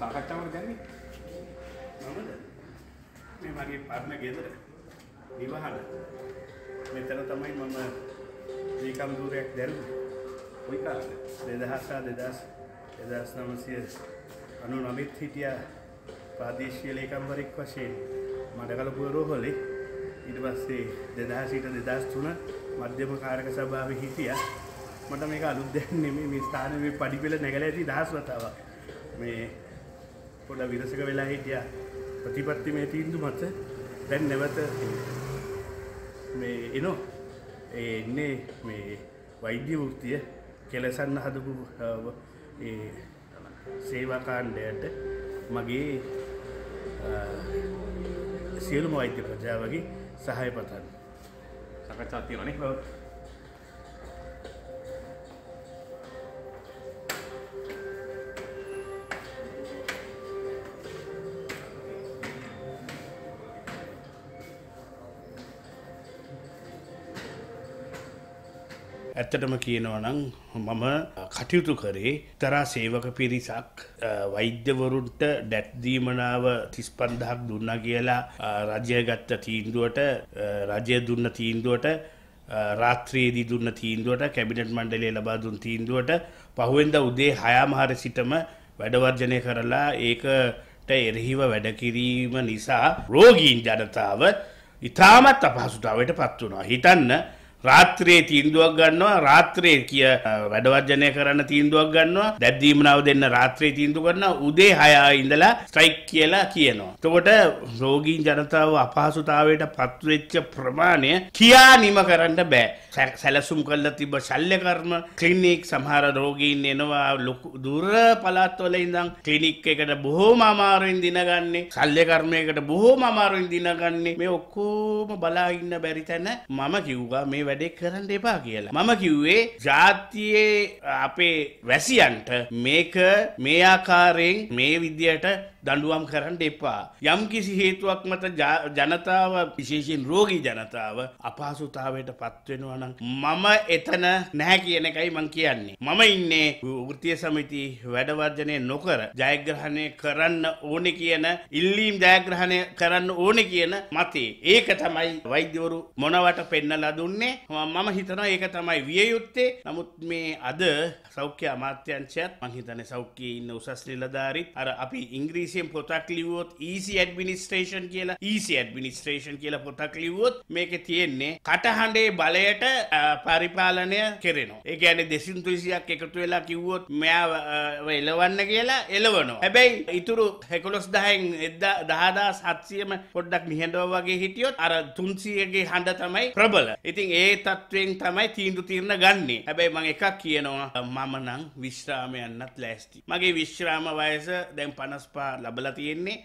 සාකච්ඡාවට ගන්නේ? මමද? මේ මගේ පරණ ගෙදර විවාහන. මෙතන තමයි මම දීකම් දූරයක් දැරුවේ. කොයි කාලෙද? 2007 2000 1900 අනුනමිත් හිටියා ප්‍රාදේශීය ලේකම්වරයෙක් වශයෙන් මඩකල පුරෝහලේ ඊට පස්සේ 2000 සිට 2003 මධ්‍යම කාරක සභාවේ හිටියා. මට මේක අලුත් දෙයක් නෙමෙයි මේ ස්ථානයේ මේ පඩිපෙළ නැගලා ඇති දහස් වතාවක්. මේ පොඩ විරසක වෙලා හිටියා ප්‍රතිපත්ති මේ තීන්දු මත දැන් නැවත මේ එනෝ ඒ එන්නේ මේ වෛද්‍ය වෘත්තිය කෙලසන්න හදපු ඒ සේවාකාණ්ඩයට මගේ සියලුම වෛද්‍ය ප්‍රජාවගේ සහය පතන්න සකච්ඡා තියෙනනේ ඇත්තටම කියනවනම් මම කටයුතු කරේ තරා සේවක පිරිසක් වෛද්‍යවරුන්ට ඩැත්දීමනාව තිස්පන්දහක් දුන්න කියලා රජය ගත්ත තීන්දුවට රජය දුන්න තීන්දුවට රාත්‍රයේදී දුන්න තීන්දුවට කැබිනට් මණ්ඩලේ ලබා දුන් තීන්දුවට පහුවෙන්ද උදේ හයාමහර සිටම වැඩවර්ජනය කරලා ඒකට එරහිව වැඩකිරීම නිසා රෝගීන් ජනතාව ඉතාමත් අපහසුතාවට පත් වුණා හිතන්න රාත්‍රයේ තීන්දුවක් ගන්නවා රාත්‍රයේ කිය වැඩවර්ජනය කරන්න තීන්දුවක් ගන්නවා දැද්දීමනාව දෙන්න රාත්‍රයේ තීන්දුව කරනවා උදේ 6 ඉඳලා ස්ට්‍රයික් කියලා කියනවා. එතකොට රෝගීන් ජනතාව අපහසුතාවයට පත්වෙච්ච ප්‍රමාණය කියා නිම කරන්න බෑ. සැලසුම් කළා තිබ්බ ශල්‍ය කර්ම ක්ලිනික් සමහර රෝගීන් එනවා ලොකු දුර පළාත්වල ඉඳන් ක්ලිනික් එකට බොහොම අමාරුවෙන් දිනගන්නේ ශල්‍ය කර්මයකට බොහොම අමාරුවෙන් දිනගන්නේ මේ ඔක්කොම බලා ඉන්න බැරි තැන මම කිව්වා මේ වැඩේ කරන්න එපා කියලා. මම කිව්වේ ජාතියේ අපේ වැසියන්ට මේක මේ ආකාරයෙන් මේ විදියට දඬුවම් කරන්න එපා. යම් කිසි හේතුවක් මත ජනතාව විශේෂයෙන් රෝගී ජනතාව අපහසුතාවයට පත්වෙනවා නම් මම එතන නැහැ කියන එකයි මං කියන්නේ. මම ඉන්නේ වෘත්තීය සමිති වැඩවර්ජනය නොකර ජයග්‍රහණය කරන්න ඕනේ කියන ඉල්ලීම් ජයග්‍රහණය කරන්න ඕනේ කියන මතේ. ඒක තමයි වෛද්‍යවරු මොනවට පෙන්නලා දුන්නේ. මම හිතනවා ඒක තමයි විය යුත්තේ. නමුත් මේ අද සෞඛ්‍ය අමාත්‍යංශයත් මං හිතන්නේ සෞඛ්‍යයේ ඉන්න උසස් නිලධාරීත් අර අපි ඉංග්‍රීසි ඉංග්‍රීසියෙන් පොතක් ලිවුවොත් ඊසි ඇඩ්මිනිස්ට්‍රේෂන් කියලා ඊසි ඇඩ්මිනිස්ට්‍රේෂන් කියලා පොතක් ලිවුවොත් මේක තියෙන්නේ කටහඬේ බලයට පරිපාලනය කරනවා. ඒ කියන්නේ දෙසින් තුසියක් එකතු වෙලා කිව්වොත් මෙයා එලවන්න කියලා එලවනවා. හැබැයි ඉතුරු 110න් 10700ම පොඩ්ඩක් නිහඬව වගේ හිටියොත් අර 300 ගේ හඬ තමයි ප්‍රබල. ඉතින් ඒ තත්වෙන් තමයි තීන්දුව తీරන ගන්නේ. හැබැයි මම එකක් කියනවා මම නම් විශ්‍රාම යන්නත් ලෑස්ති. මගේ විශ්‍රාම වයස දැන් 55 මටත් ලබල තියෙන්නේ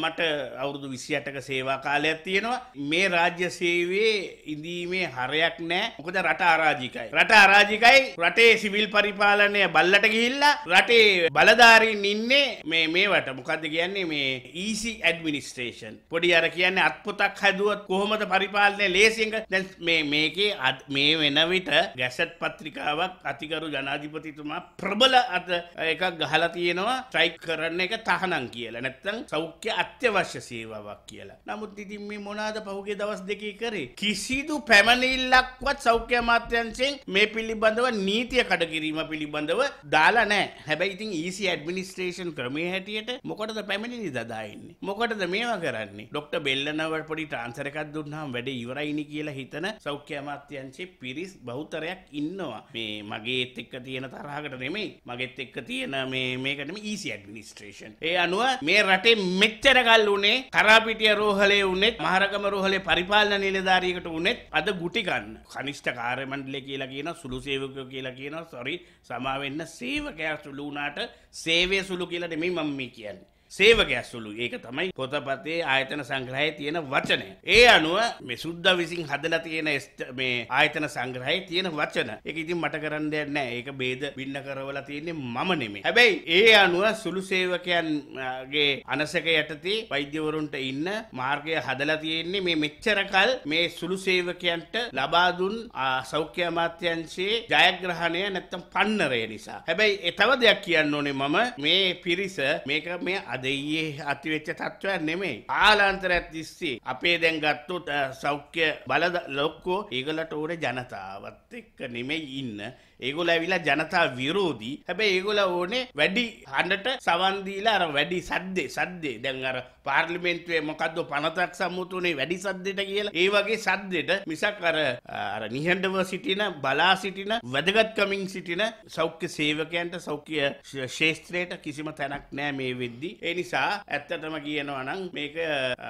මට අවුරුදු විසි අටක සේවා කාලයක් තියෙනවා මේ රාජ්‍ය සේවේ ඉඳීමේ හරයක් නෑ මොකද රට ආරාජිකයි රට ආරාජිකයි රටේ සිවිල් පරිපාලනය බල්ලට ගිහිල්ලා රටේ බලධාරීන් ඉන්නේ මේ මේවට මොකක්ද කියන්නේ මේ ඊසි e ඇඩමිනිස්ට්‍රේෂන් පොඩි අර කියන්නේ අත්පොතක් හැදුවත් කොහොමද පරිපාලනය ලේසිංග දැන් මේ මේකේ මේ වෙන විට ගැසට් පත්‍රිකාවක් අතිකරු ජනාධිපතිතුමා ප්‍රබල අත එකක් ගහලා තියෙනවා ට්‍රයික් කරන්න එක තහනම් කියලා නැත්තං සෞඛ්‍ය අත්‍යවශ්‍ය සේවාවක් කියලා. නමුත් ඉතින් මේ මොනාද පහුගේ දවස් දෙකේ කරේ කිසිදු පැමිණිල්ලක්වත් සෞඛ්‍ය අමාත්‍යංශයෙන් මේ පිළිබඳව නීතිය කඩකිරීම පිළිබඳව දාලා නැහැ. හැබැයි ඉතින් EC ඇඩ්මිනිස්ට්‍රේෂන් ක්‍රමයේ හැටියට මොකටද පැමිණිලි දදා ඉන්නේ? මොකටද මේවා කරන්නේ? ડોક્ટર බෙල්ලනවට පොඩි ට්‍රාන්ස්ෆර් එකක් දුන්නාම වැඩේ ඉවරයිනි කියලා හිතන සෞඛ්‍ය අමාත්‍යංශයේ පිරිස් බහුතරයක් ඉන්නවා. මේ මගේත් එක්ක තියෙන තරහකට නෙමෙයි. මගෙත් එක්ක තියෙන මේ මේකට මේ EC ඇඩ්මිනිස්ට්‍රේෂන්. ඒ අනුව මේ රටේ මෙච්චර කල් උනේ කරාපිටිය රෝහලේ උනේත් මහරගම රෝහලේ පරිපාලන නිලධාරියෙකුට උනේත් අද ගුටි ගන්න. කනිෂ්ඨ කාර්ය මණ්ඩලය කියලා කියන සුළු සේවකයෝ කියලා කියනවා. සෝරි සමා වෙන්න සේවකයා සුළු වුණාට සේවය සුළු කියලා නෙමෙයි මම මේ කියන්නේ. සේවකැස්සුළු ඒක තමයි පොතපතේ ආයතන සංග්‍රහය තියෙන වචනය. ඒ අනුව මේ සුද්ද විසින් හදලා තියෙන මේ ආයතන සංග්‍රහය තියෙන වචන එක ඉතින් මට කරන්න දෙයක් නෑ ඒක බේද බින්න කරවලා තියෙන්නේ මම නෙමෙයි. හැබැයි ඒ අනුව සුළු සේවකයන්ගේ අනසක යටතේ වෛද්‍යවරුන්ට ඉන්න මාර්ගය හදලා තියෙන්නේ මේ මෙච්චරකල් මේ සුළු සේවකයන්ට ලබා දුන් සෞඛ්‍ය අමාත්‍යංශයේ ජයග්‍රහණය නැත්තම් පන්නරය නිසා. හැබැයි තව දෙයක් කියන්න ඕනේ මම මේ පිරිස මේක මේ අද දෙයේ අතිවෙච්ච තත්ත්වයක් නෙමේ ආලාන්තරයක් තිස්සේ අපේ දැන් ගත්තුත් සෞඛ්‍ය බල ලොක්කෝ ඒගලට ඕනේ ජනතාවත් එක්ක නෙමෙයි ඉන්න ඒගොල ඇවිලා ජනතා විරෝධී හැබැ ඒගොල ඕනේ වැඩි හඬට සවන්දීලා අර වැඩි සද්දේ සද්දේ දැන් අර පාර්ලිමෙන්න්තුවේ මොකක්ද පනතක් සම්මුතුනේ වැඩි සද්දට කියලා ඒ වගේ සද්දෙට මිසක් අර අර නිහඬව සිටින බලා සිටින වැදගත්කමින් සිටින සෞඛ්‍ය සේවකයන්ට සෞඛ්‍ය ශේෂත්‍රයට කිසිම තැනක් නෑ මේ වෙද්දි. ඒ නිසා ඇත්තටම කියනවා නම් මේක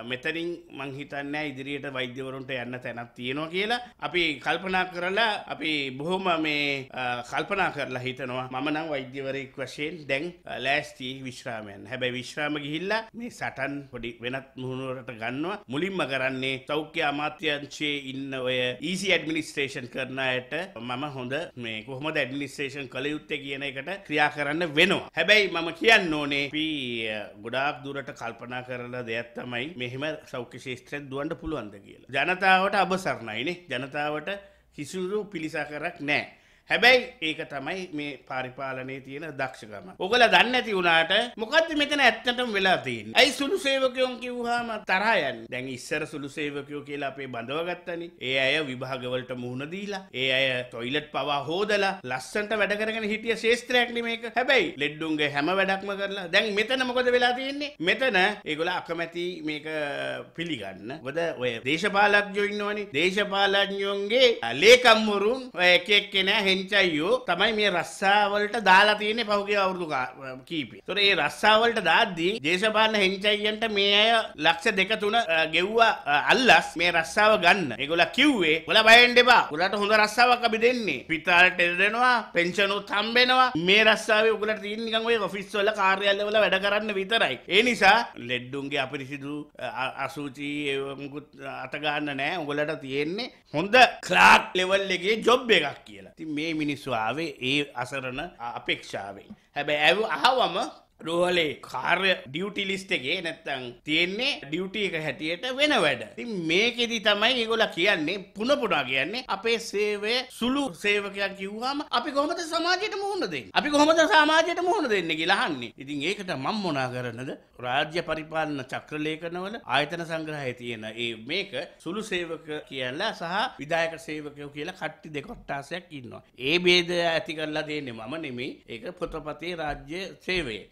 මෙතනින් මංහිතන්න ඉදිරියට වෛද්‍යවරුන්ට යන්න තැනක් තියෙනවා කියලා අපි කල්පනා කරලා අපි බොහොම මේ කල්පනා කරලා හිතනවා මම නම් වෛද්‍යවරයෙක් වශයෙන් දැන් ලෑස්ති විශ්‍රාමයන් හැබැයි විශ්‍රාම ගිහිල්ලා මේ සටන් පොඩි වෙනත් මුහුණුවරට ගන්නවා මුලින්ම කරන්නේ සෞඛ්‍ය අමාත්‍යංශයේ ඉන්න ඔය ඊසි e ඇඩ්මිනිස්ට්‍රේෂන් කරන අයට මම හොඳ මේ කොහොමද ඇඩ්මිනිස්ට්‍රේෂන් කළ යුත්තේ කියන එකට ක්‍රියා කරන්න වෙනවා හැබැයි මම කියන්න ඕනේ පී ගොඩාක් දුරට කල්පනා කරලා දෙයක් තමයි මෙහෙම සෞඛ්‍ය ශේෂත්‍රයෙන් දුවන්න පුළුවන්ද කියලා ජනතාවට අබසරණයිනේ ජනතාවට කිසිදු පිළිසකරක් නැහැ හැබැයි ඒක තමයි මේ පරිපාලනයේ තියෙන දක්ෂකම. ඔගල දන්නේ නැති වුණාට මොකද්ද මෙතන ඇත්තටම වෙලා තියෙන්නේ? අයි සුළු සේවකයන් කිව්වහම තරහ යන්නේ. දැන් ඉස්සර සුළු සේවකයෝ කියලා අපේ බඳවගත්තනේ. ඒ අය විභාගවලට මුහුණ දීලා, ඒ අය টয়ලට් පවා හොදලා ලස්සනට වැඩ කරගෙන හිටිය ශේස්ත්‍රයක් නේ මේක. හැබැයි ලෙඩ්ඩුන්ගේ හැම වැඩක්ම කරලා දැන් මෙතන මොකද වෙලා තියෙන්නේ? මෙතන ඒගොල්ල අකමැති මේක පිළිගන්න. මොකද ඔය දේශපාලඥයෝ ඉන්නවනේ. දේශපාලඥයෝගේ ලේකම්වරුන් ඔය එක එක්කේ නැහැ වෙච්ච අයියෝ තමයි මේ රස්සාවලට දාලා තියෙන්නේ පහුගිය අවුරුදු කීපේ. ඒතොර ඒ රස්සාවලට දාද්දී දේශපාලන හෙන්චයියන්ට මේ අය ලක්ෂ දෙක තුන ගෙව්වා අල්ලස් මේ රස්සාව ගන්න. ඒගොල්ලා කිව්වේ ඔයාලා බයෙන් දෙපා. ඔයාලට හොඳ රස්සාවක් අපි දෙන්නේ. පිටාලට දෙනවා, පෙන්ෂනුත් හම්බෙනවා. මේ රස්සාවේ ඔයගොල්ලන්ට තියෙන්නේ නිකන් ඔය ඔෆිස් වල කාර්යාලවල වැඩ කරන්න විතරයි. ඒ නිසා ලෙඩ්ඩුන්ගේ අපිරිසිදු අසූචි මුකුත් අතගන්න නෑ උගලට තියෙන්නේ හොඳ ක්ලාක් ලෙවල් එකේ ජොබ් එකක් කියලා. ඉතින් මේ මේ මිනිස්සු ආවේ ඒ අසරණ අපේක්ෂාවෙන්. හැබැයි ඇව අහවම රෝහලේ කාර්ය ඩියුටි ලිස්ට් එකේ නැත්තම් තියෙන්නේ ඩියුටි එක හැටියට වෙන වැඩ. ඉතින් මේකෙදි තමයි ඒගොල්ලෝ කියන්නේ පුන පුනා කියන්නේ අපේ සේවය සුළු සේවකයක් කිව්වම අපි කොහොමද සමාජයට මුහුණ දෙන්නේ? අපි කොහොමද සමාජයට මුහුණ දෙන්නේ කියලා අහන්නේ. ඉතින් ඒකට මම මොනා කරනද? රාජ්‍ය පරිපාලන චක්‍රලේඛනවල ආයතන සංග්‍රහයේ තියෙන ඒ මේක සුළු සේවක කියලා සහ විදායක සේවකයෝ කියලා කට්ටි දෙකොට්ටාසයක් ඉන්නවා. ඒ බේද ඇති කරලා දෙන්නේ මම නෙමෙයි. ඒක පොතපතේ රාජ්‍ය සේවය.